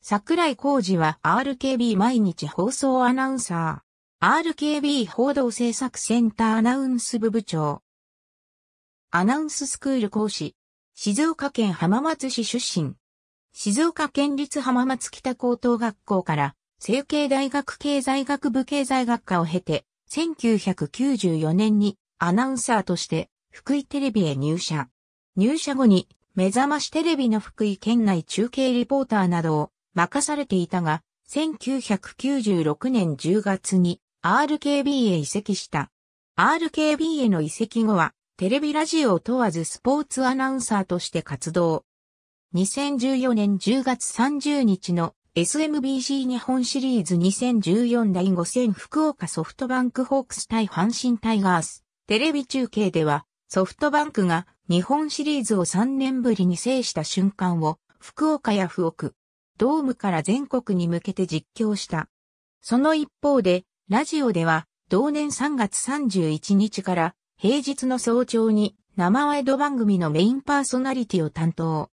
桜井浩二は RKB 毎日放送アナウンサー。RKB 報道制作センターアナウンス部部長。アナウンススクール講師。静岡県浜松市出身。静岡県立浜松北高等学校から、成形大学経済学部経済学科を経て、1994年にアナウンサーとして福井テレビへ入社。入社後に目覚ましテレビの福井県内中継リポーターなどを任されていたが、1996年10月に RKB へ移籍した。RKB への移籍後は、テレビラジオを問わずスポーツアナウンサーとして活動。2014年10月30日の SMBC 日本シリーズ2014第5戦福岡ソフトバンクホークス対阪神タイガース。テレビ中継ではソフトバンクが日本シリーズを3年ぶりに制した瞬間を福岡や福岡、ドームから全国に向けて実況した。その一方で、ラジオでは、同年3月31日から平日の早朝に生ワイド番組のメインパーソナリティを担当。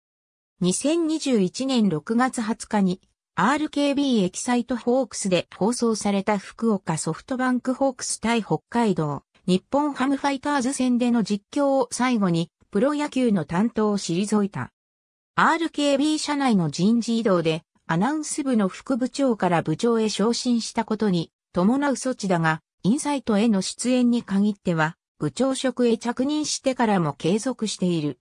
2021年6月20日に RKB エキサイトホークスで放送された福岡ソフトバンクホークス対北海道日本ハムファイターズ戦での実況を最後にプロ野球の担当を退いた。RKB 社内の人事異動でアナウンス部の副部長から部長へ昇進したことに伴う措置だが、インサイトへの出演に限っては、部長職へ着任してからも継続している。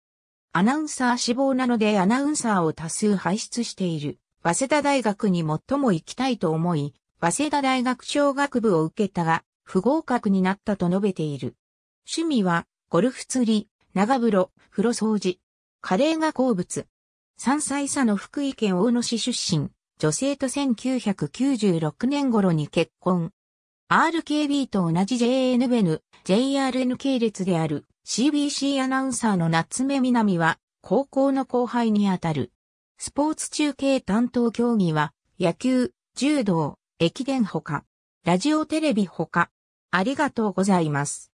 アナウンサー志望なのでアナウンサーを多数輩出している。早稲田大学に最も行きたいと思い、早稲田大学小学部を受けたが、不合格になったと述べている。趣味は、ゴルフ釣り、長風呂、風呂掃除。カレーが好物。3歳差の福井県大野市出身、女性と1996年頃に結婚。RKB と同じ JNBN、JRN 系列である CBC アナウンサーの夏目みなみは高校の後輩にあたる。スポーツ中継担当競技は野球、柔道、駅伝ほか、ラジオテレビほか。ありがとうございます。